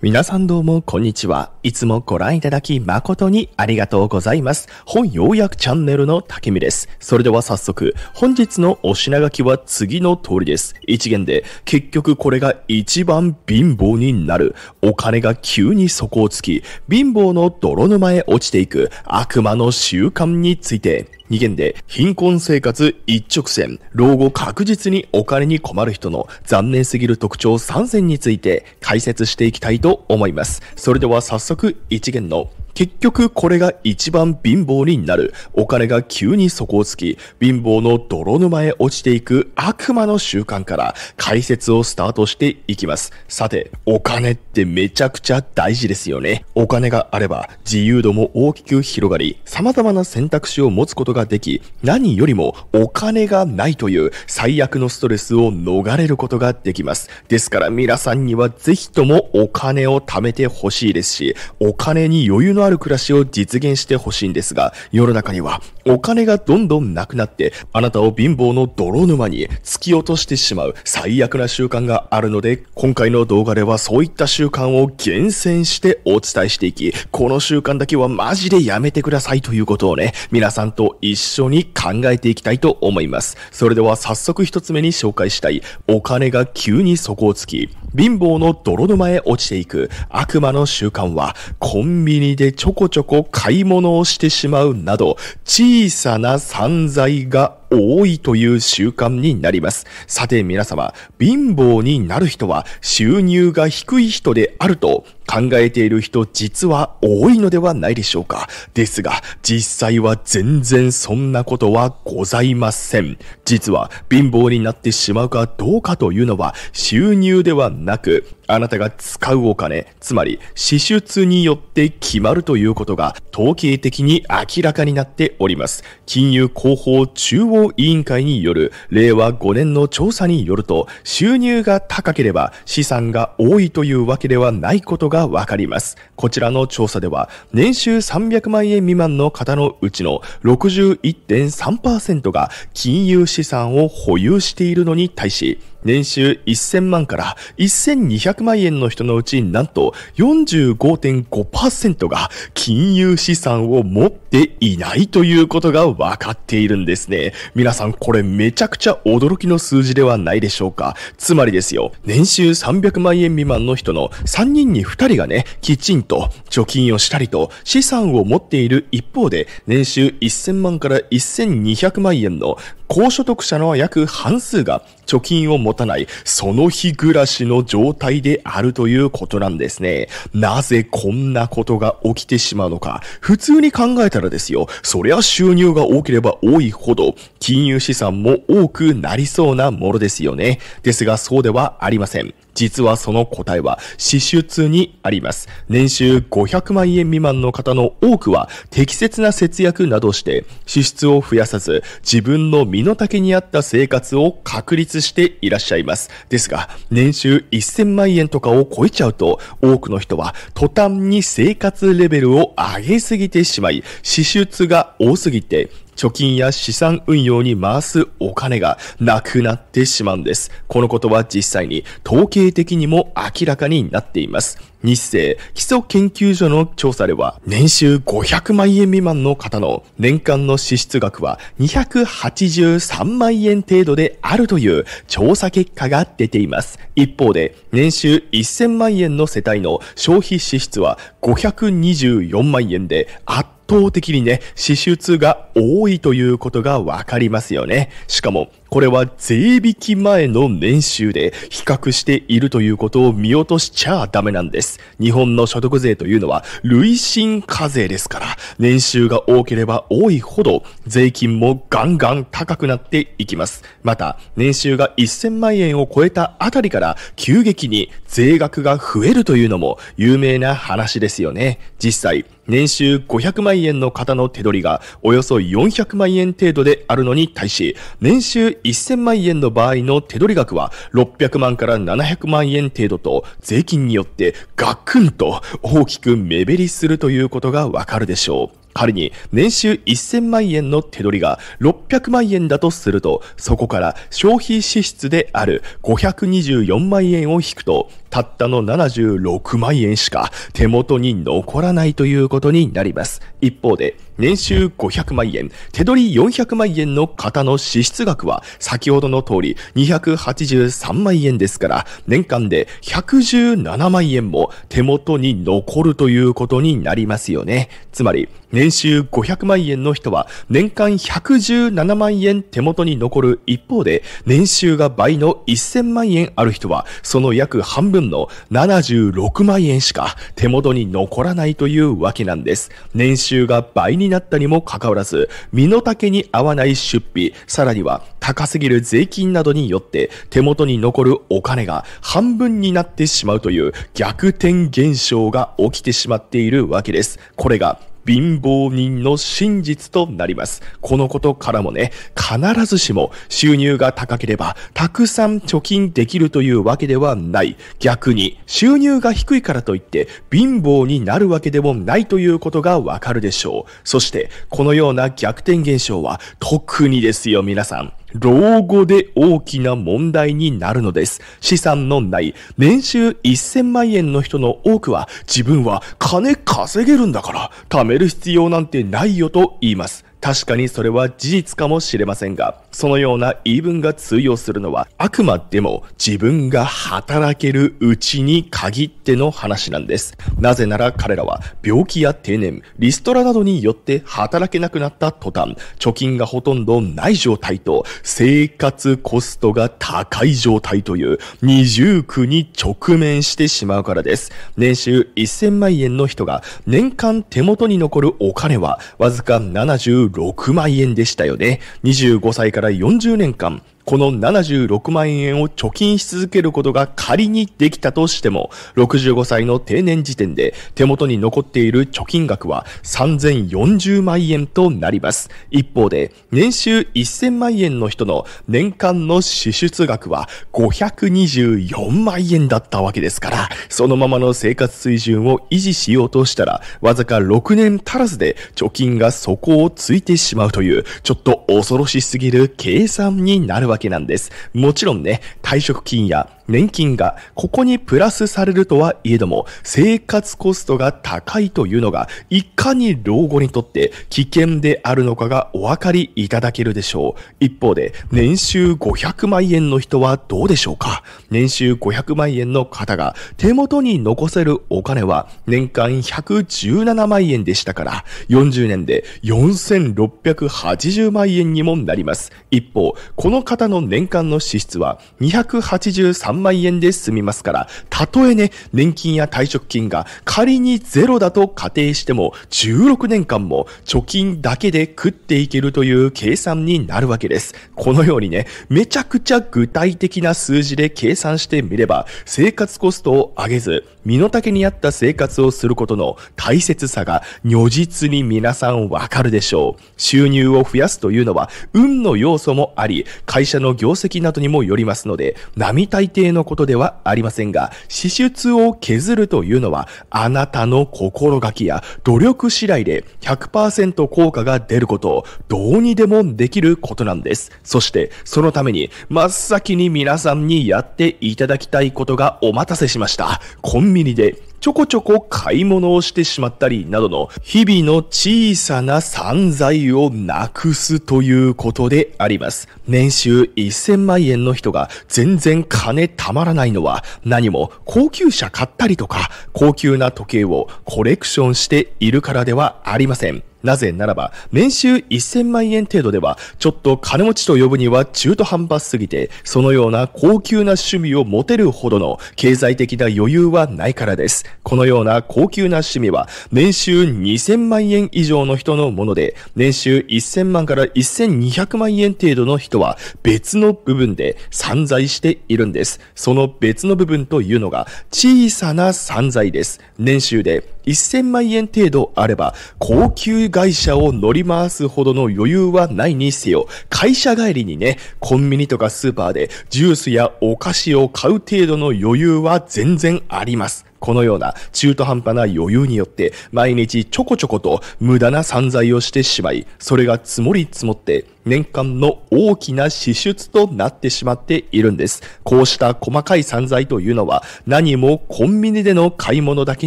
皆さんどうも、こんにちは。いつもご覧いただき誠にありがとうございます。本要約チャンネルの竹見です。それでは早速、本日のお品書きは次の通りです。一元で、結局これが一番貧乏になる。お金が急に底をつき、貧乏の泥沼へ落ちていく悪魔の習慣について。2件で貧困生活一直線、老後確実にお金に困る人の残念すぎる特徴3選について解説していきたいとと思います。それでは早速、一元の結局これが一番貧乏になる。お金が急に底をつき、貧乏の泥沼へ落ちていく悪魔の習慣から解説をスタートしていきます。さて、お金ってめちゃくちゃ大事ですよね。お金があれば自由度も大きく広がり、様々な選択肢を持つことができ、何よりもお金がないという最悪のストレスを逃れることができます。ですから皆さんにはぜひともお金を貯めてほしいですし、お金に余裕のあるある暮らしを実現してほしいんですが、世の中にはお金がどんどんなくなって、あなたを貧乏の泥沼に突き落としてしまう最悪な習慣があるので、今回の動画ではそういった習慣を厳選してお伝えしていき、この習慣だけはマジでやめてくださいということをね、皆さんと一緒に考えていきたいと思います。それでは早速一つ目に紹介したい、お金が急に底をつき、貧乏の泥沼へ落ちていく悪魔の習慣は、コンビニでちょこちょこ買い物をしてしまうなど、小さな散財が多いという習慣になります。さて皆様、貧乏になる人は収入が低い人であると考えている人実は多いのではないでしょうか。ですが、実際は全然そんなことはございません。実は貧乏になってしまうかどうかというのは収入ではなく、あなたが使うお金、つまり支出によって決まるということが統計的に明らかになっております。金融広報中央合委員会による令和5年の調査によると、収入が高ければ資産が多いというわけではないことがわかります。こちらの調査では、年収300万円未満の方のうちの61.3%が金融資産を保有しているのに対し、年収1000万から1200万円の人のうちなんと45.5%が金融資産を持っていないということが分かっているんですね。皆さんこれめちゃくちゃ驚きの数字ではないでしょうか。つまりですよ、年収300万円未満の人の3人に2人がね、きちんと貯金をしたりと資産を持っている一方で年収1000万から1200万円の高所得者の約半数が貯金を持持たない、その日暮らしの状態であるということなんですね。なぜこんなことが起きてしまうのか。普通に考えたらですよ、そりゃ収入が多ければ多いほど、金融資産も多くなりそうなものですよね。ですが、そうではありません。実はその答えは支出にあります。年収500万円未満の方の多くは適切な節約などして支出を増やさず自分の身の丈に合った生活を確立していらっしゃいます。ですが、年収1000万円とかを超えちゃうと多くの人は途端に生活レベルを上げすぎてしまい支出が多すぎて貯金や資産運用に回すお金がなくなってしまうんです。このことは実際に統計的にも明らかになっています。日清基礎研究所の調査では、年収500万円未満の方の年間の支出額は283万円程度であるという調査結果が出ています。一方で、年収1000万円の世帯の消費支出は524万円でた倒的にね、支出が多いということがわかりますよね。しかも、これは税引き前の年収で比較しているということを見落としちゃダメなんです。日本の所得税というのは累進課税ですから、年収が多ければ多いほど税金もガンガン高くなっていきます。また、年収が1000万円を超えたあたりから急激に税額が増えるというのも有名な話ですよね。実際、年収500万円の方の手取りがおよそ400万円程度であるのに対し、年収1000万円の場合の手取り額は600万から700万円程度と税金によってガクンと大きく目減りするということがわかるでしょう。仮に年収1000万円の手取りが600万円だとすると、そこから消費支出である524万円を引くと、たったの76万円しか手元に残らないということになります。一方で、年収500万円、手取り400万円の方の支出額は、先ほどの通り283万円ですから、年間で117万円も手元に残るということになりますよね。つまり、年収500万円の人は、年間117万円手元に残る一方で、年収が倍の1000万円ある人は、その約半分分の76万円しか手元に残らないというわけなんです。年収が倍になったにもかかわらず、身の丈に合わない出費、さらには高すぎる税金などによって手元に残るお金が半分になってしまうという逆転現象が起きてしまっているわけです。これが貧乏人の真実となります。このことからもね、必ずしも収入が高ければたくさん貯金できるというわけではない。逆に収入が低いからといって貧乏になるわけでもないということがわかるでしょう。そして、このような逆転現象は特にですよ、皆さん。老後で大きな問題になるのです。資産のない年収1000万円の人の多くは自分は金稼げるんだから貯める必要なんてないよと言います。確かにそれは事実かもしれませんが、そのような言い分が通用するのは、あくまでも自分が働けるうちに限っての話なんです。なぜなら彼らは病気や定年、リストラなどによって働けなくなった途端、貯金がほとんどない状態と、生活コストが高い状態という二重苦に直面してしまうからです。年収1000万円の人が年間手元に残るお金は、わずか76 6万円でしたよね。25歳から40年間、この76万円を貯金し続けることが仮にできたとしても、65歳の定年時点で手元に残っている貯金額は3040万円となります。一方で、年収1000万円の人の年間の支出額は524万円だったわけですから、そのままの生活水準を維持しようとしたら、わずか6年足らずで貯金が底をついてしまうという、ちょっと恐ろしすぎる計算になるわけです。わけなんです。もちろんね、退職金や年金がここにプラスされるとはいえども、生活コストが高いというのが、いかに老後にとって危険であるのかがお分かりいただけるでしょう。一方で、年収500万円の人はどうでしょうか年収500万円の方が手元に残せるお金は年間117万円でしたから、40年で4680万円にもなります。一方、この方の年間の支出は283万円で済みますから、たとえね、年金や退職金が仮にゼロだと仮定しても、16年間も貯金だけで食っていけるという計算になるわけです。このようにね、めちゃくちゃ具体的な数字で計算してみれば、生活コストを上げず、身の丈に合った生活をすることの大切さが如実に皆さんわかるでしょう。収入を増やすというのは、運の要素もあり、会社の業績などにもよりますので、並大抵定のことではありませんが、支出を削るというのは、あなたの心がけや努力次第で100%効果が出ることをどうにでもできることなんです。そして、そのために、真っ先に皆さんにやっていただきたいことがお待たせしました。コンビニでちょこちょこ買い物をしてしまったりなどの日々の小さな散財をなくすということであります。年収1000万円の人が全然金貯まらないのは何も高級車買ったりとか高級な時計をコレクションしているからではありません。なぜならば、年収1000万円程度では、ちょっと金持ちと呼ぶには中途半端すぎて、そのような高級な趣味を持てるほどの経済的な余裕はないからです。このような高級な趣味は、年収2000万円以上の人のもので、年収1000万から1200万円程度の人は別の部分で散在しているんです。その別の部分というのが小さな散在です。年収で1000万円程度あれば、高級会社を乗り回すほどの余裕はないにせよ、会社帰りにね、コンビニとかスーパーでジュースやお菓子を買う程度の余裕は全然あります。このような中途半端な余裕によって毎日ちょこちょこと無駄な散財をしてしまい、それが積もり積もって年間の大きな支出となってしまっているんです。こうした細かい散財というのは何もコンビニでの買い物だけ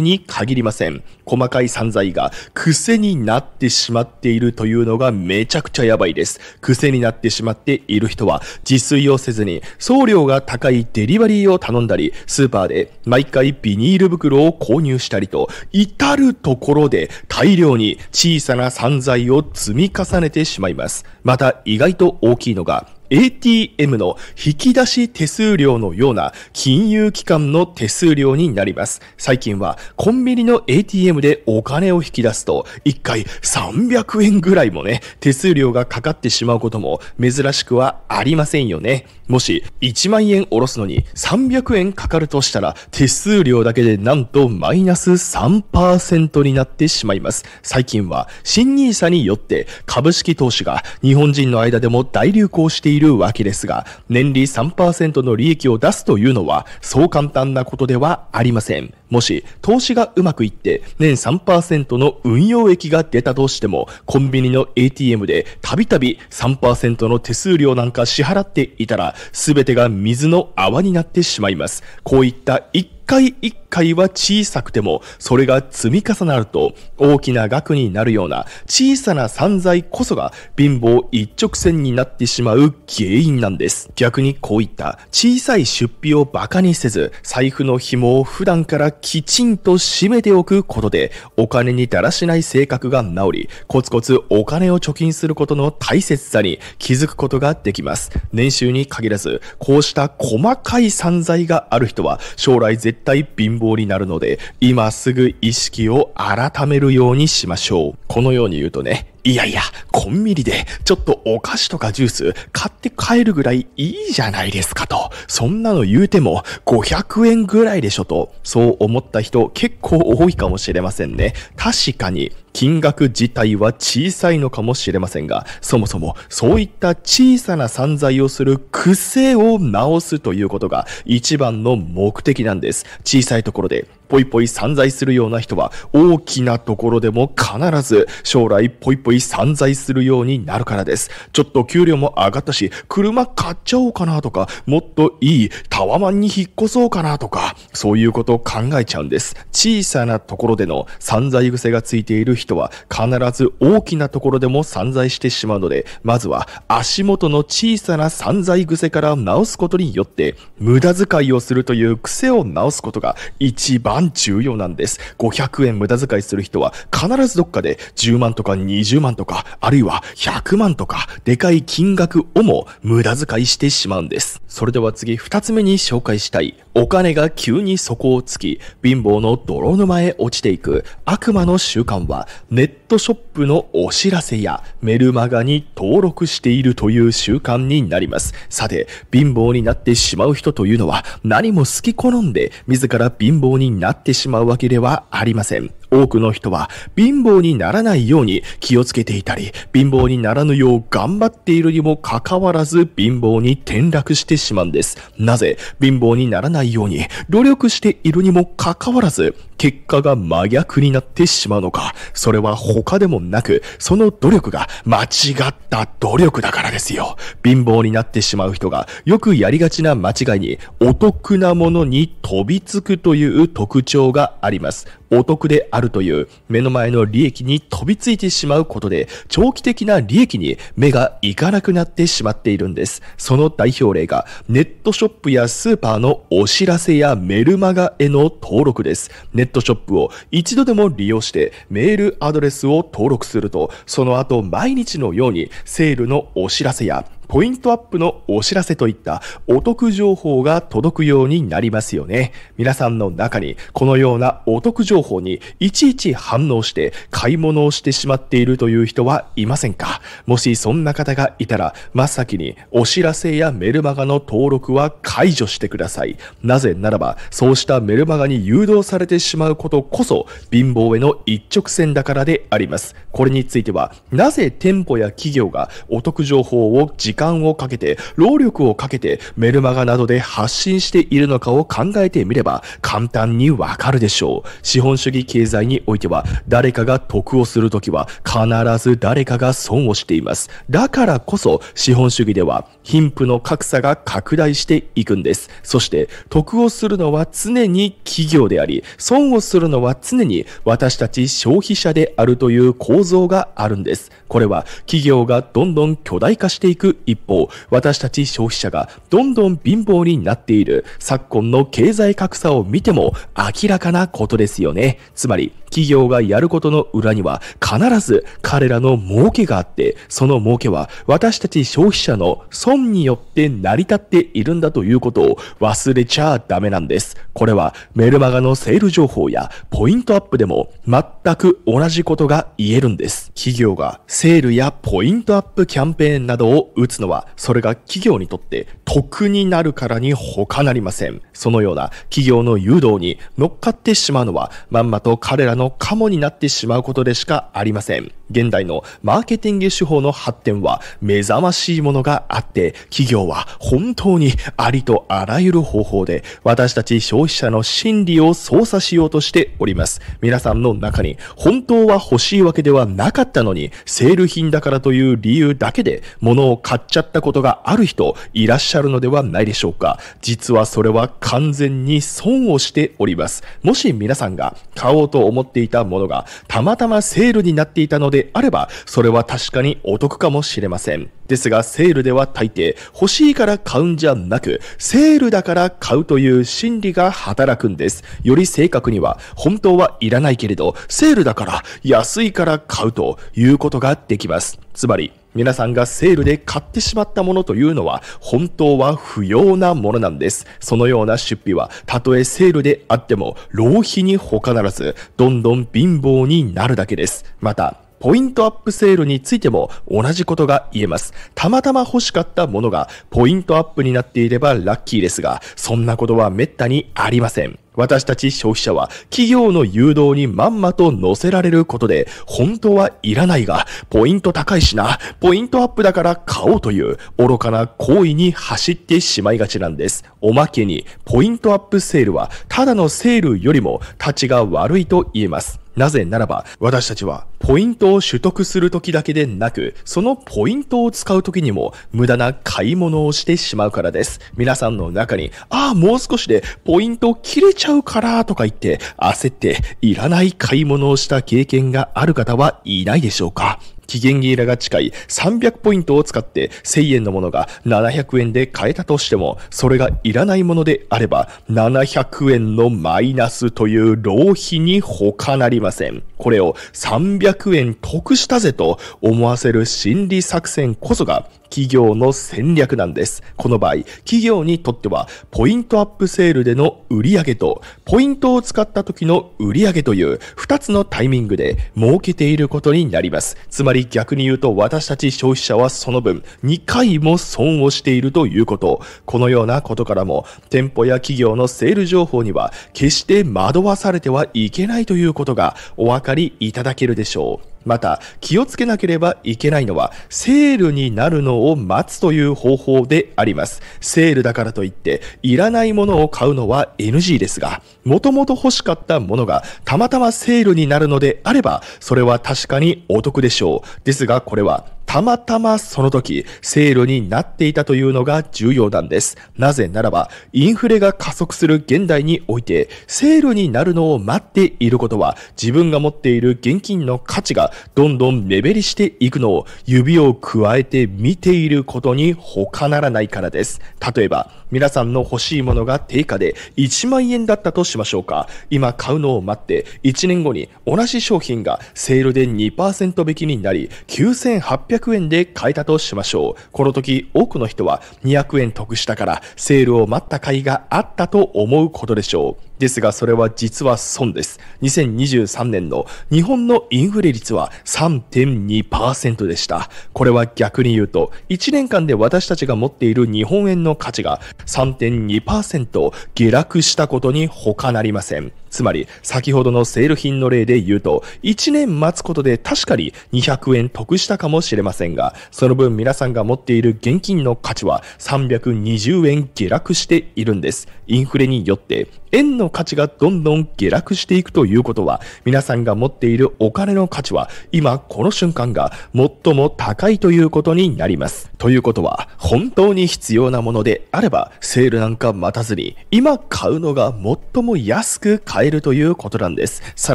に限りません。細かい散財が癖になってしまっているというのがめちゃくちゃやばいです。癖になってしまっている人は自炊をせずに送料が高いデリバリーを頼んだり、スーパーで毎回ビニール袋を購入したりと、至るところで大量に小さな散財を積み重ねてしまいます。また意外と大きいのが、ATM の引き出し手数料のような金融機関の手数料になります。最近はコンビニの ATM でお金を引き出すと1回300円ぐらいもね、手数料がかかってしまうことも珍しくはありませんよね。もし1万円下ろすのに300円かかるとしたら手数料だけでなんとマイナス3%になってしまいます。最近は新 n 社によって株式投資が日本人の間でも大流行しているわけですが、年利3%の利益を出すというのはそう簡単なことではありません。もし投資がうまくいって年3%の運用益が出たとしてもコンビニの ATM でたびたび3%の手数料なんか支払っていたら全てが水の泡になってしまいます。こういった一回一回は小さくても、それが積み重なると大きな額になるような小さな散財こそが貧乏一直線になってしまう原因なんです。逆にこういった小さい出費を馬鹿にせず、財布の紐を普段からきちんと締めておくことで、お金にだらしない性格が治り、コツコツお金を貯金することの大切さに気づくことができます。年収に限らず、こうした細かい散財がある人は将来絶対貧乏になるので、今すぐ意識を改めるようにしましょう。このように言うとね、いやいや、コンビニで、ちょっとお菓子とかジュース買って帰るぐらいいいじゃないですかと。そんなの言うても、500円ぐらいでしょと。そう思った人結構多いかもしれませんね。確かに、金額自体は小さいのかもしれませんが、そもそもそういった小さな散財をする癖を直すということが一番の目的なんです。小さいところでぽいぽい散財するような人は、大きなところでも必ず将来ぽいぽい散財するようになるからです。ちょっと給料も上がったし、車買っちゃおうかなとか、もっといいタワマンに引っ越そうかなとか、そういうことを考えちゃうんです。小さなところでの散財癖がついている人は、必ず大きなところでも散財してしまうので、まずは足元の小さな散財癖から直すことによって、無駄遣いをするという癖を直すことが一番番重要なんです。500円無駄遣いする人は必ずどっかで10万とか20万とか、あるいは100万とか、でかい金額をも無駄遣いしてしまうんです。それでは次2つ目に紹介したい。お金が急に底をつき、貧乏の泥沼へ落ちていく悪魔の習慣は、ネットトショップのお知らせやメルマガに登録しているという習慣になります。さて、貧乏になってしまう人というのは何も好き好んで自ら貧乏になってしまうわけではありません。多くの人は貧乏にならないように気をつけていたり、貧乏にならぬよう頑張っているにもかかわらず貧乏に転落してしまうんです。なぜ貧乏にならないように努力しているにもかかわらず、結果が真逆になってしまうのか。それは他でもなく、その努力が間違った努力だからですよ。貧乏になってしまう人がよくやりがちな間違いにお得なものに飛びつくという特徴があります。お得であるという目の前の利益に飛びついてしまうことで長期的な利益に目がいかなくなってしまっているんです。その代表例がネットショップやスーパーのお知らせやメルマガへの登録です。ネットショップを一度でも利用してメールアドレスを登録するとその後毎日のようにセールのお知らせやポイントアップのお知らせといったお得情報が届くようになりますよね。皆さんの中にこのようなお得情報にいちいち反応して買い物をしてしまっているという人はいませんかもしそんな方がいたら真っ先にお知らせやメルマガの登録は解除してください。なぜならばそうしたメルマガに誘導されてしまうことこそ貧乏への一直線だからであります。これについてはなぜ店舗や企業がお得情報を時間間をかけて、労力をかけて、メルマガなどで発信しているのかを考えてみれば、簡単にわかるでしょう。資本主義経済においては、誰かが得をするときは、必ず誰かが損をしています。だからこそ、資本主義では、貧富の格差が拡大していくんです。そして、得をするのは常に企業であり、損をするのは常に私たち消費者であるという構造があるんです。これは企業がどんどん巨大化していく一方、私たち消費者がどんどん貧乏になっている昨今の経済格差を見ても明らかなことですよね。つまり、企業がやることの裏には必ず彼らの儲けがあって、その儲けは私たち消費者の損によって成り立っているんだということを忘れちゃダメなんです。これはメルマガのセール情報やポイントアップでも全全く同じことが言えるんです。企業がセールやポイントアップキャンペーンなどを打つのは、それが企業にとって得になるからに他なりません。そのような企業の誘導に乗っかってしまうのは、まんまと彼らのカモになってしまうことでしかありません。現代のマーケティング手法の発展は目覚ましいものがあって、企業は本当にありとあらゆる方法で私たち消費者の心理を操作しようとしております。皆さんの中に本当は欲しいわけではなかったのに、セール品だからという理由だけで物を買っちゃったことがある人いらっしゃるのではないでしょうか。実はそれは完全に損をしております。もし皆さんが買おうと思っていたものがたまたまセールになっていたのであれば、それは確かにお得かもしれません。ですが、セールでは大抵、欲しいから買うんじゃなく、セールだから買うという心理が働くんです。より正確には、本当はいらないけれど、セールだから、安いから買うということができます。つまり、皆さんがセールで買ってしまったものというのは本当は不要なものなんです。そのような出費はたとえセールであっても浪費に他ならずどんどん貧乏になるだけです。またポイントアップセールについても同じことが言えます。たまたま欲しかったものがポイントアップになっていればラッキーですが、そんなことは滅多にありません。私たち消費者は企業の誘導にまんまと乗せられることで、本当はいらないが、ポイント高いしな、ポイントアップだから買おうという愚かな行為に走ってしまいがちなんです。おまけに、ポイントアップセールはただのセールよりも立ちが悪いと言えます。なぜならば、私たちはポイントを取得する時だけでなく、そのポイントを使う時にも無駄な買い物をしてしまうからです。皆さんの中に、ああ、もう少しでポイント切れちゃうからとか言って焦っていらない買い物をした経験がある方はいないでしょうか期限切れが近い300ポイントを使って1000円のものが700円で買えたとしても、それがいらないものであれば、700円のマイナスという浪費に他なりません。これを300円得したぜと思わせる心理作戦こそが、企業の戦略なんです。この場合、企業にとっては、ポイントアップセールでの売上と、ポイントを使った時の売上という、2つのタイミングで設けていることになります。つまり逆に言うと、私たち消費者はその分、2回も損をしているということ。このようなことからも、店舗や企業のセール情報には、決して惑わされてはいけないということがお分かりいただけるでしょう。また、気をつけなければいけないのは、セールになるのを待つという方法であります。セールだからといって、いらないものを買うのは NG ですが、もともと欲しかったものが、たまたまセールになるのであれば、それは確かにお得でしょう。ですが、これは、たまたまその時、セールになっていたというのが重要なんです。なぜならば、インフレが加速する現代において、セールになるのを待っていることは、自分が持っている現金の価値がどんどん目減りしていくのを指を加えて見ていることに他ならないからです。例えば、皆さんの欲しいものが定価で1万円だったとしましょうか。今買うのを待って、1年後に同じ商品がセールで2%引きになり、9800 800円で買えたとしましょう。この時、多くの人は200円得したからセールを待った甲斐があったと思うことでしょう。ですが、それは実は損です。2023年の日本のインフレ率は3.2%でした。これは逆に言うと、1年間で私たちが持っている日本円の価値が3.2%下落したことに他なりません。つまり、先ほどのセール品の例で言うと、1年待つことで確かに200円得したかもしれませんが、その分皆さんが持っている現金の価値は320円下落しているんです。インフレによって円の価値がどんどん下落していくということは、皆さんが持っているお金の価値は、今この瞬間が最も高いということになります。ということは、本当に必要なものであれば、セールなんか待たずに、今買うのが最も安く買えるということなんです。さ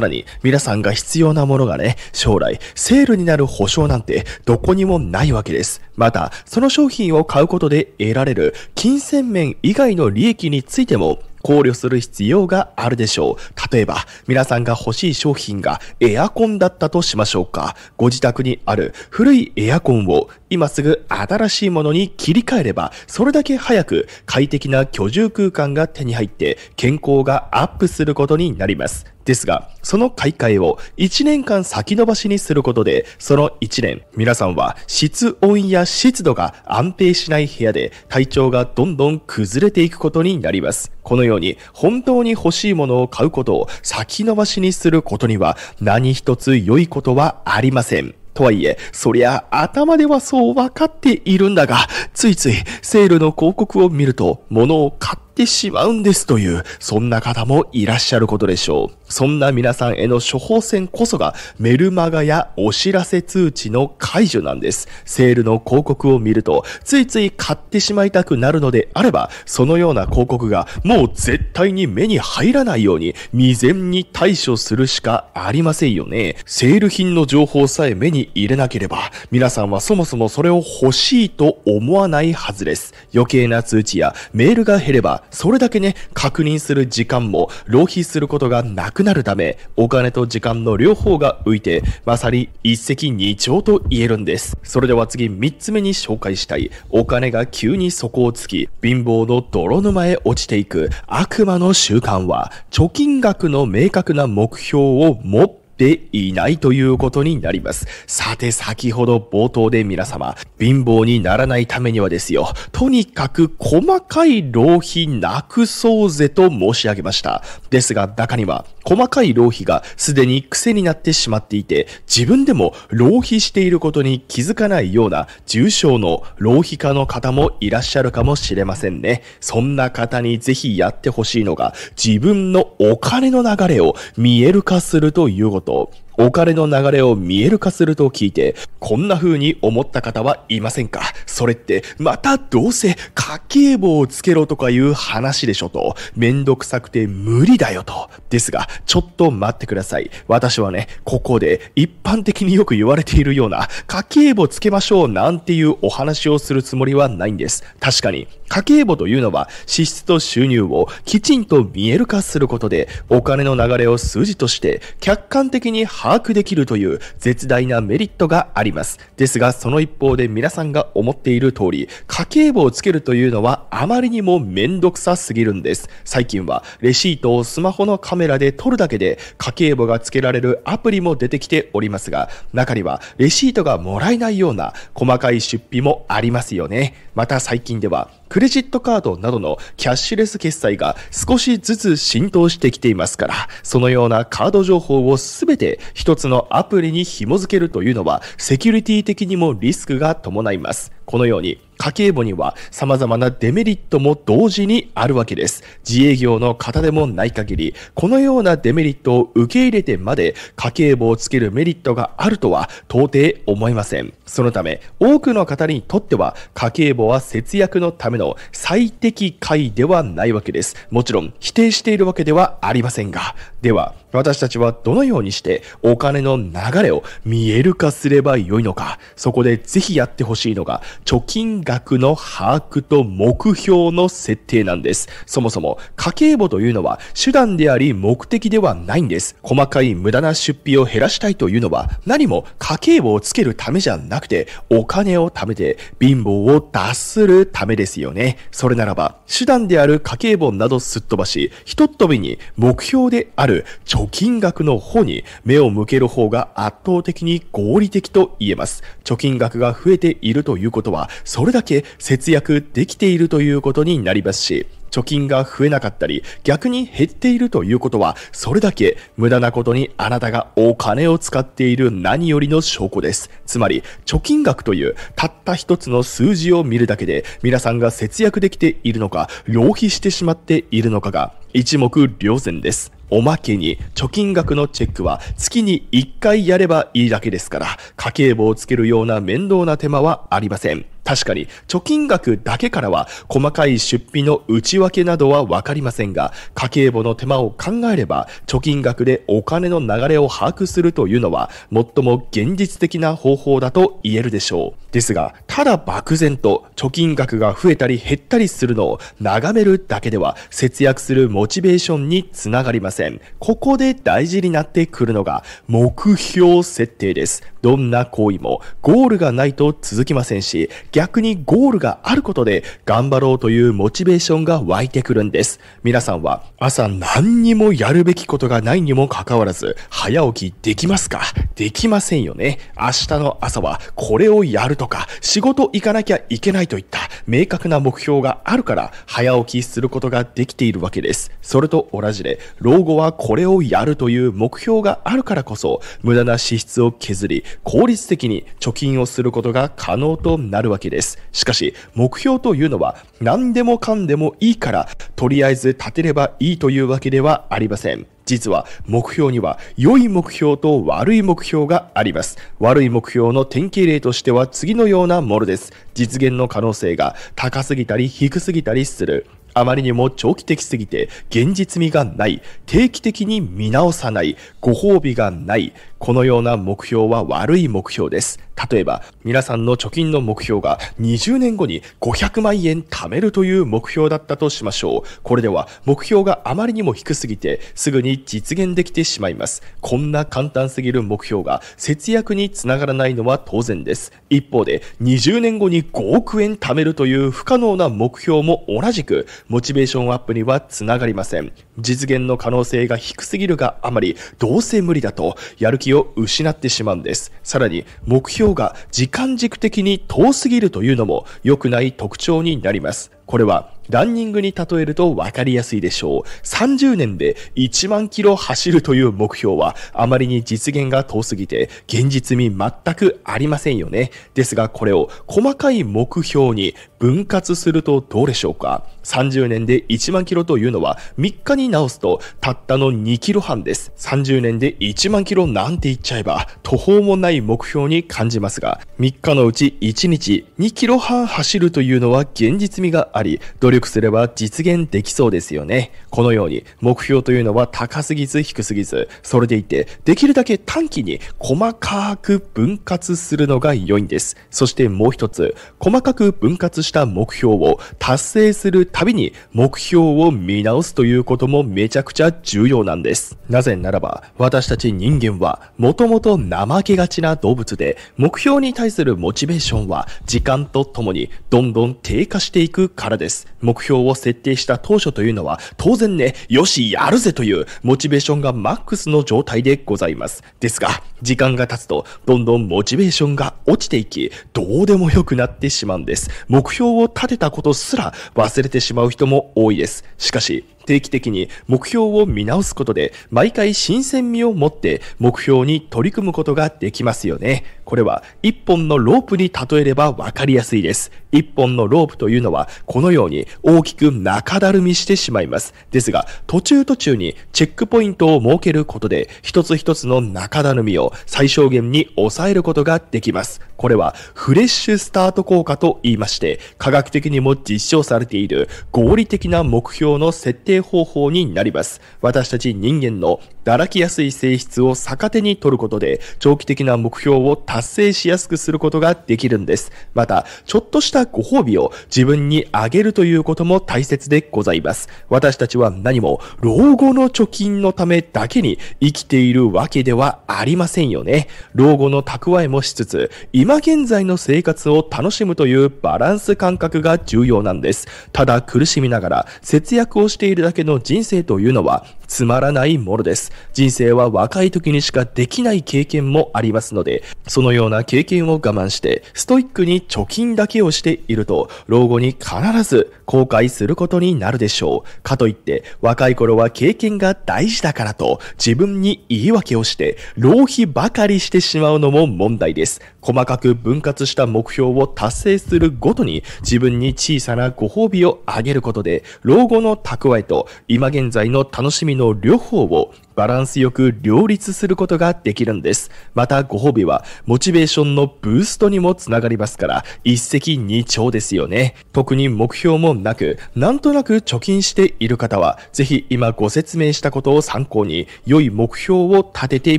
らに、皆さんが必要なものがね、将来、セールになる保証なんてどこにもないわけです。また、その商品を買うことで得られる金銭面以外の利益についてても考慮する必要があるでしょう。例えば、皆さんが欲しい商品がエアコンだったとしましょうか。ご自宅にある古いエアコンを今すぐ新しいものに切り替えれば、それだけ早く快適な居住空間が手に入って健康がアップすることになります。ですが、その買い替えを1年間先延ばしにすることで、その1年、皆さんは室温や湿度が安定しない部屋で体調がどんどん崩れていくことになります。このように本当に欲しいものを買うことを先延ばしにすることには何一つ良いことはありません。とはいえ、そりゃ頭ではそう分かっているんだが、ついついセールの広告を見ると物を買ってってしまうんですという、そんな方もいらっしゃることでしょう。そんな皆さんへの処方箋こそがメルマガやお知らせ通知の解除なんです。セールの広告を見ると、ついつい買ってしまいたくなるのであれば、そのような広告がもう絶対に目に入らないように未然に対処するしかありませんよね。セール品の情報さえ目に入れなければ、皆さんはそもそもそれを欲しいと思わないはずです。余計な通知やメールが減れば、それだけね、確認する時間も浪費することがなくなるため、お金と時間の両方が浮いて、まさに一石二鳥と言えるんです。それでは次3つ目に紹介したい。お金が急に底をつき、貧乏の泥沼へ落ちていく悪魔の習慣は、貯金額の明確な目標を持ってていないということになります。さて、先ほど冒頭で皆様、貧乏にならないためにはですよ、とにかく細かい浪費なくそうぜと申し上げました。ですが、中には、細かい浪費がすでに癖になってしまっていて、自分でも浪費していることに気づかないような重症の浪費家の方もいらっしゃるかもしれませんね。そんな方にぜひやってほしいのが、自分のお金の流れを見える化するということ laptop お金の流れを見える化すると聞いて、こんな風に思った方はいませんかそれって、またどうせ家計簿をつけろとかいう話でしょと、めんどくさくて無理だよと。ですが、ちょっと待ってください。私はね、ここで一般的によく言われているような、家計簿つけましょうなんていうお話をするつもりはないんです。確かに、家計簿というのは支出と収入をきちんと見える化することで、お金の流れを数字として客観的に把把握できるという絶大なメリットがあります。ですが、その一方で皆さんが思っている通り、家計簿をつけるというのはあまりにも面倒くさすぎるんです。最近はレシートをスマホのカメラで撮るだけで家計簿がつけられるアプリも出てきておりますが、中にはレシートがもらえないような細かい出費もありますよね。また最近ではクレジットカードなどのキャッシュレス決済が少しずつ浸透してきていますから、そのようなカード情報をすべて一つのアプリに紐付けるというのは、セキュリティ的にもリスクが伴います。このように家計簿には様々なデメリットも同時にあるわけです。自営業の方でもない限り、このようなデメリットを受け入れてまで家計簿をつけるメリットがあるとは到底思えません。そのため、多くの方にとっては家計簿は節約のための最適解ではないわけです。もちろん否定しているわけではありませんが、では、私たちはどのようにしてお金の流れを見える化すればよいのか、そこでぜひやってほしいのが、貯金額の把握と目標の設定なんです。そもそも家計簿というのは手段であり目的ではないんです。細かい無駄な出費を減らしたいというのは何も家計簿をつけるためじゃなくて、お金を貯めて貧乏を脱するためですよね。それならば、手段である家計簿などすっ飛ばし、ひとっ飛びに目標である貯貯金額の方に目を向ける方が圧倒的に合理的と言えます。貯金額が増えているということは、それだけ節約できているということになりますし、貯金が増えなかったり、逆に減っているということは、それだけ無駄なことにあなたがお金を使っている何よりの証拠です。つまり、貯金額というたった一つの数字を見るだけで、皆さんが節約できているのか、浪費してしまっているのかが一目瞭然です。おまけに貯金額のチェックは月に1回やればいいだけですから、家計簿をつけるような面倒な手間はありません。確かに、貯金額だけからは、細かい出費の内訳などはわかりませんが、家計簿の手間を考えれば、貯金額でお金の流れを把握するというのは、最も現実的な方法だと言えるでしょう。ですが、ただ漠然と貯金額が増えたり減ったりするのを眺めるだけでは節約するモチベーションにつながりません。ここで大事になってくるのが目標設定です。どんな行為もゴールがないと続きませんし、逆にゴールがあることで頑張ろうというモチベーションが湧いてくるんです。皆さんは朝何にもやるべきことがないにもかかわらず、早起きできますかできませんよね。明日の朝はこれをやるとか、仕事行かなきゃいけないといった明確な目標があるから、早起きすることができているわけです。それと同じで、老後はこれをやるという目標があるからこそ、無駄な支出を削り、効率的に貯金をすることが可能となるわけです。です。しかし、目標というのは何でもかんでもいいから、とりあえず立てればいいというわけではありません。実は目標には良い目標と悪い目標があります。悪い目標の典型例としては次のようなものです。実現の可能性が高すぎたり低すぎたりする。あまりにも長期的すぎて現実味がない。定期的に見直さない。ご褒美がない。このような目標は悪い目標です。例えば、皆さんの貯金の目標が20年後に500万円貯めるという目標だったとしましょう。これでは目標があまりにも低すぎてすぐに実現できてしまいます。こんな簡単すぎる目標が節約につながらないのは当然です。一方で、20年後に5億円貯めるという不可能な目標も同じく、モチベーションアップにはつながりません。実現の可能性が低すぎるがあまり、どうせ無理だと、やる気気を失ってしまうんです。さらに、目標が時間軸的に遠すぎるというのも良くない特徴になります。これはランニングに例えると分かりやすいでしょう。30年で1万キロ走るという目標はあまりに実現が遠すぎて現実味全くありませんよね。ですがこれを細かい目標に分割するとどうでしょうか ?30 年で1万キロというのは3日に直すとたったの2キロ半です。30年で1万キロなんて言っちゃえば途方もない目標に感じますが3日のうち1日2キロ半走るというのは現実味があり努力力すれば実現できそうですよね。このように、目標というのは高すぎず低すぎず、それでいて、できるだけ短期に細かく分割するのが良いんです。そしてもう一つ、細かく分割した目標を達成するたびに、目標を見直すということもめちゃくちゃ重要なんです。なぜならば、私たち人間は、もともと怠けがちな動物で、目標に対するモチベーションは、時間とともにどんどん低下していくからです。目標を設定した当初というのは、当然ね、よし、やるぜというモチベーションがマックスの状態でございます。ですが、時間が経つと、どんどんモチベーションが落ちていき、どうでも良くなってしまうんです。目標を立てたことすら忘れてしまう人も多いです。しかし、定期的に目標を見直すことで、毎回新鮮味を持って目標に取り組むことができますよね。これは一本のロープに例えればわかりやすいです。一本のロープというのは、このように大きく中だるみしてしまいます。ですが、途中途中にチェックポイントを設けることで、一つ一つの中だるみを最小限に抑えることができます。これはフレッシュスタート効果と言いまして、科学的にも実証されている合理的な目標の設定方法になります。私たち人間のだらきやすい性質を逆手に取ることで、長期的な目標を達成しやすくすることができるんです。また、ちょっとしたご褒美を自分にあげるということも大切でございます。私たちは何も老後の貯金のためだけに生きているわけではありませんよね。老後の蓄えもしつつ、今現在の生活を楽しむというバランス感覚が重要なんです。ただ苦しみながら節約をしているだけの人生というのはつまらないものです。人生は若い時にしかできない経験もありますので、そのような経験を我慢して、ストイックに貯金だけをしていると、老後に必ず後悔することになるでしょう。かといって、若い頃は経験が大事だからと、自分に言い訳をして、浪費ばかりしてしまうのも問題です。細かく分割した目標を達成するごとに、自分に小さなご褒美をあげることで、老後の蓄えと、今現在の楽しみの両方をバランスよく両立することができるんです。またご褒美はモチベーションのブーストにもつながりますから一石二鳥ですよね。特に目標もなくなんとなく貯金している方はぜひ今ご説明したことを参考に良い目標を立てて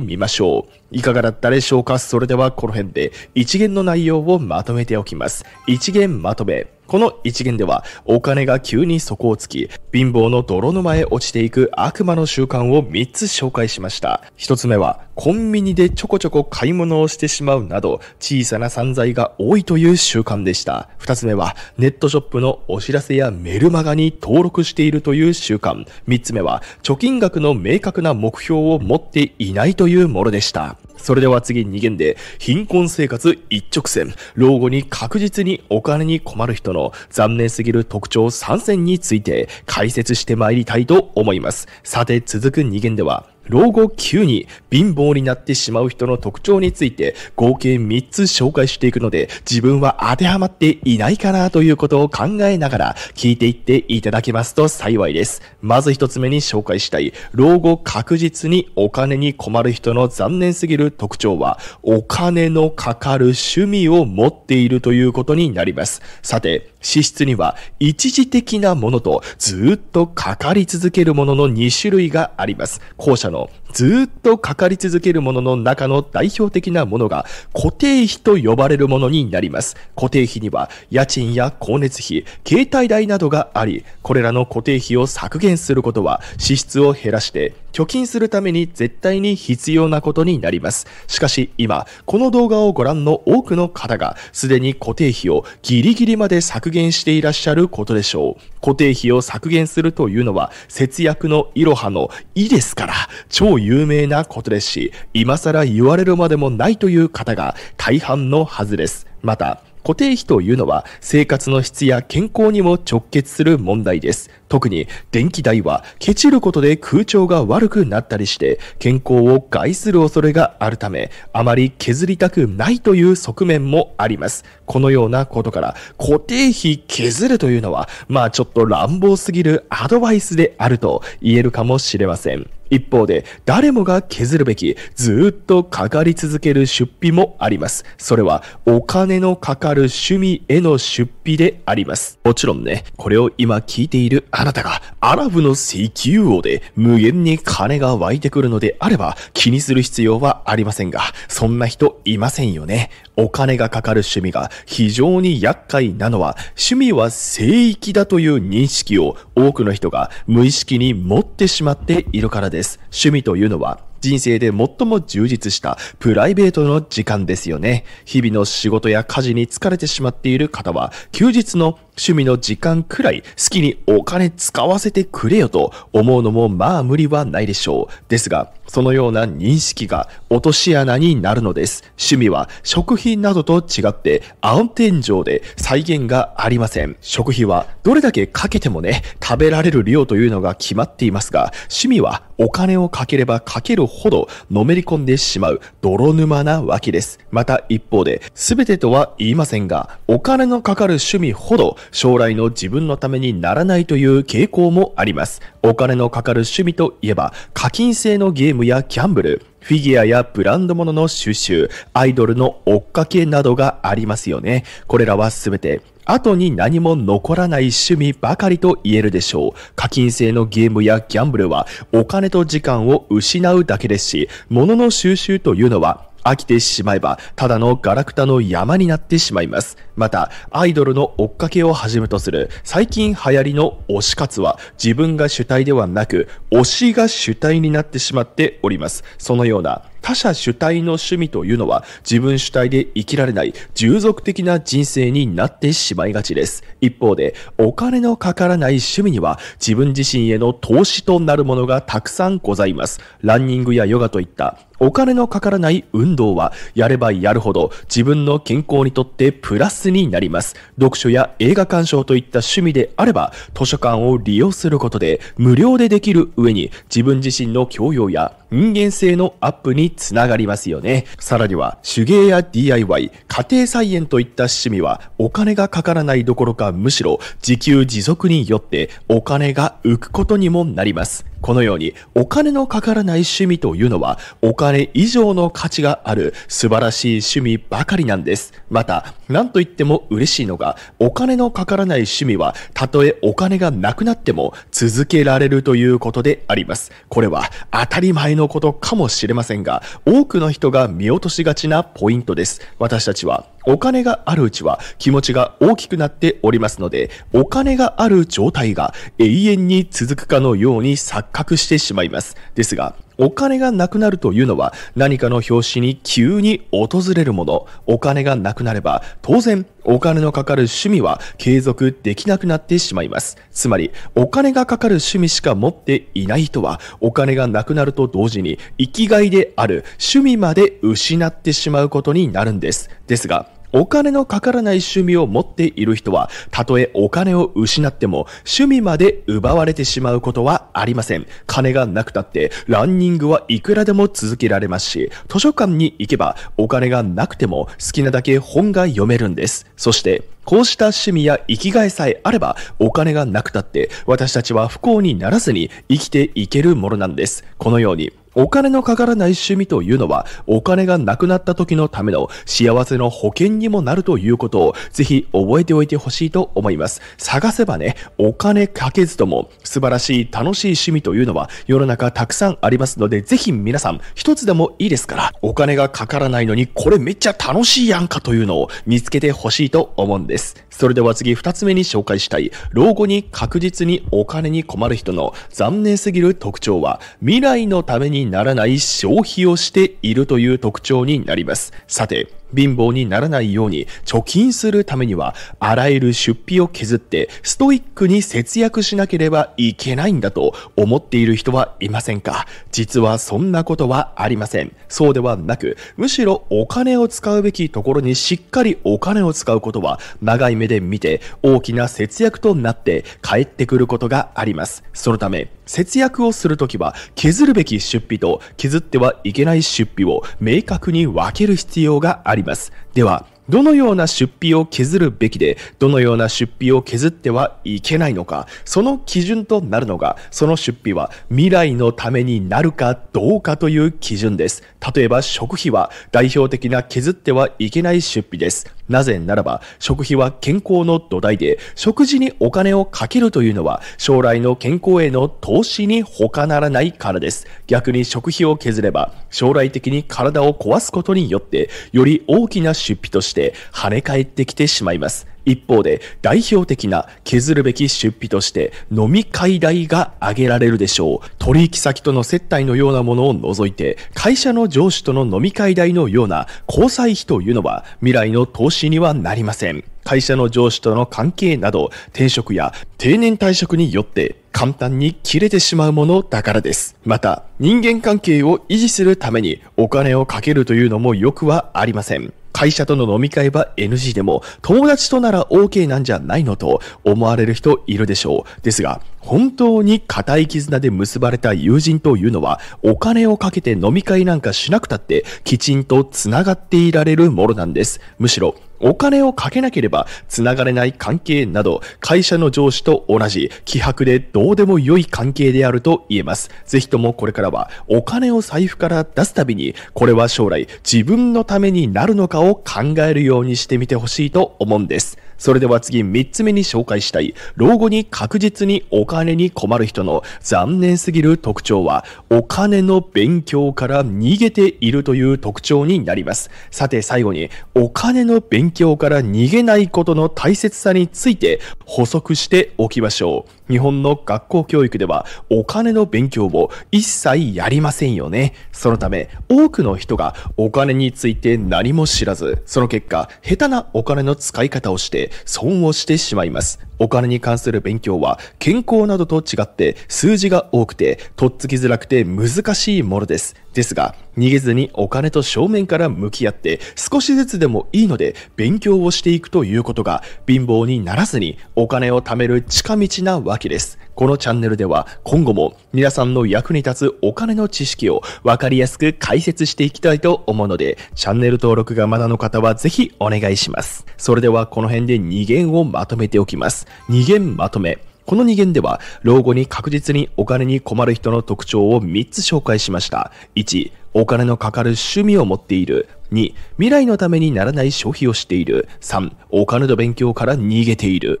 みましょう。いかがだったでしょうかそれではこの辺で一元の内容をまとめておきます。一元まとめ。この一元ではお金が急に底をつき、貧乏の泥沼へ落ちていく悪魔の習慣を3つ紹介しました。1つ目は、コンビニでちょこちょこ買い物をしてしまうなど、小さな散財が多いという習慣でした。2つ目は、ネットショップのお知らせやメルマガに登録しているという習慣。3つ目は、貯金額の明確な目標を持っていないというものでした。それでは次2限で、貧困生活一直線、老後に確実にお金に困る人の残念すぎる特徴3選について解説してまいりたいと思います。さて続く2限では、老後急に貧乏になってしまう人の特徴について合計3つ紹介していくので自分は当てはまっていないかなということを考えながら聞いていっていただけますと幸いです。まず1つ目に紹介したい老後確実にお金に困る人の残念すぎる特徴はお金のかかる趣味を持っているということになります。さて、脂質には一時的なものとずっとかかり続けるものの2種類があります。後者のずっとかかり続けるものの中の代表的なものが固定費と呼ばれるものになります。固定費には家賃や光熱費、携帯代などがあり、これらの固定費を削減することは支出を減らして貯金するために絶対に必要なことになります。しかし今、この動画をご覧の多くの方がすでに固定費をギリギリまで削減していらっしゃることでしょう。固定費を削減するというのは節約のいろはのいですから、超有名なことですし、今更言われるまでもないという方が大半のはずです。また、固定費というのは生活の質や健康にも直結する問題です。特に電気代はケチることで空調が悪くなったりして健康を害する恐れがあるためあまり削りたくないという側面もあります。このようなことから固定費削るというのはまあちょっと乱暴すぎるアドバイスであると言えるかもしれません。一方で、誰もが削るべき、ずっとかかり続ける出費もあります。それは、お金のかかる趣味への出費であります。もちろんね、これを今聞いているあなたが、アラブの石油王で無限に金が湧いてくるのであれば、気にする必要はありませんが、そんな人いませんよね。お金がかかる趣味が非常に厄介なのは、趣味は聖域だという認識を多くの人が無意識に持ってしまっているからです。趣味というのは人生で最も充実したプライベートの時間ですよね。日々の仕事や家事に疲れてしまっている方は、休日の趣味の時間くらい好きにお金使わせてくれよと思うのもまあ無理はないでしょう。ですが、そのような認識が落とし穴になるのです。趣味は食品などと違って暗天井で再現がありません。食費はどれだけかけてもね、食べられる量というのが決まっていますが、趣味はお金をかければかけるほどのめり込んでしまう泥沼なわけです。また一方で、全てとは言いませんが、お金のかかる趣味ほど将来の自分のためにならないという傾向もあります。お金のかかる趣味といえば、課金制のゲームやキャンブル、フィギュアやブランド物の収集、アイドルの追っかけなどがありますよね。これらは全て後に何も残らない趣味ばかりと言えるでしょう。課金制のゲームやギャンブルはお金と時間を失うだけですし、物の収集というのは飽きてしまえば、ただのガラクタの山になってしまいます。また、アイドルの追っかけをはじめとする、最近流行りの推し活は、自分が主体ではなく、推しが主体になってしまっております。そのような、他者主体の趣味というのは自分主体で生きられない従属的な人生になってしまいがちです。一方で、お金のかからない趣味には自分自身への投資となるものがたくさんございます。ランニングやヨガといったお金のかからない運動は、やればやるほど自分の健康にとってプラスになります。読書や映画鑑賞といった趣味であれば、図書館を利用することで、無料でできる上に、自分自身の教養や人間性のアップにつながりますよね。さらには、手芸や DIY、家庭菜園といった趣味は、お金がかからないどころか、むしろ、自給自足によって、お金が浮くことにもなります。このようにお金のかからない趣味というのはお金以上の価値がある素晴らしい趣味ばかりなんです。また、何と言っても嬉しいのがお金のかからない趣味はたとえお金がなくなっても続けられるということであります。これは当たり前のことかもしれませんが多くの人が見落としがちなポイントです。私たちはお金があるうちは気持ちが大きくなっておりますので、お金がある状態が永遠に続くかのように錯覚してしまいます。ですが、お金がなくなるというのは何かの拍子に急に訪れるもの。お金がなくなれば当然お金のかかる趣味は継続できなくなってしまいます。つまりお金がかかる趣味しか持っていない人はお金がなくなると同時に生きがいである趣味まで失ってしまうことになるんです。ですがお金のかからない趣味を持っている人は、たとえお金を失っても、趣味まで奪われてしまうことはありません。金がなくたって、ランニングはいくらでも続けられますし、図書館に行けば、お金がなくても好きなだけ本が読めるんです。そして、こうした趣味や生きがいさえあれば、お金がなくたって、私たちは不幸にならずに生きていけるものなんです。このように、お金のかからない趣味というのは、お金がなくなった時のための幸せの保険にもなるということを、ぜひ覚えておいてほしいと思います。探せばね、お金かけずとも素晴らしい楽しい趣味というのは世の中たくさんありますので、ぜひ皆さん一つでもいいですから、お金がかからないのにこれめっちゃ楽しいやんかというのを見つけてほしいと思うんです。それでは次二つ目に紹介したい、老後に確実にお金に困る人の残念すぎる特徴は、未来のためににならない消費をしているという特徴になります。さて、貧乏にならないように貯金するためにはあらゆる出費を削ってストイックに節約しなければいけないんだと思っている人はいませんか実はそんなことはありません。そうではなく、むしろお金を使うべきところにしっかりお金を使うことは長い目で見て大きな節約となって帰ってくることがあります。そのため、節約をするときは、削るべき出費と削ってはいけない出費を明確に分ける必要があります。では、どのような出費を削るべきで、どのような出費を削ってはいけないのか、その基準となるのが、その出費は未来のためになるかどうかという基準です。例えば食費は代表的な削ってはいけない出費です。なぜならば、食費は健康の土台で、食事にお金をかけるというのは、将来の健康への投資に他ならないからです。逆に食費を削れば、将来的に体を壊すことによって、より大きな出費として跳ね返ってきてしまいます。一方で代表的な削るべき出費として飲み会代が挙げられるでしょう。取引先との接待のようなものを除いて、会社の上司との飲み会代のような交際費というのは未来の投資にはなりません。会社の上司との関係など、転職や定年退職によって簡単に切れてしまうものだからです。また、人間関係を維持するためにお金をかけるというのもよくはありません。会社との飲み会は NG でも、友達となら OK なんじゃないのと思われる人いるでしょう。ですが、本当に固い絆で結ばれた友人というのは、お金をかけて飲み会なんかしなくたって、きちんと繋がっていられるものなんです。むしろ、お金をかけなければ繋がれない関係など、会社の上司と同じ、希薄でどうでも良い関係であると言えます。ぜひともこれからは、お金を財布から出すたびに、これは将来自分のためになるのかを考えるようにしてみてほしいと思うんです。それでは次3つ目に紹介したい、老後に確実にお金に困る人の残念すぎる特徴は、お金の勉強から逃げているという特徴になります。さて最後に、お金の勉強から逃げないことの大切さについて補足しておきましょう。日本の学校教育ではお金の勉強を一切やりませんよね。そのため多くの人がお金について何も知らず、その結果下手なお金の使い方をして損をしてしまいます。お金に関する勉強は健康などと違って数字が多くてとっつきづらくて難しいものです。ですが、逃げずにお金と正面から向き合って少しずつでもいいので勉強をしていくということが貧乏にならずにお金を貯める近道なわ明です。このチャンネルでは今後も皆さんの役に立つお金の知識をわかりやすく解説していきたいと思うので、チャンネル登録がまだの方はぜひお願いします。それではこの辺で2限をまとめておきます。2限まとめ。この2限では、老後に確実にお金に困る人の特徴を3つ紹介しました。1、お金のかかる趣味を持っている。2、未来のためにならない消費をしている。3、お金の勉強から逃げている。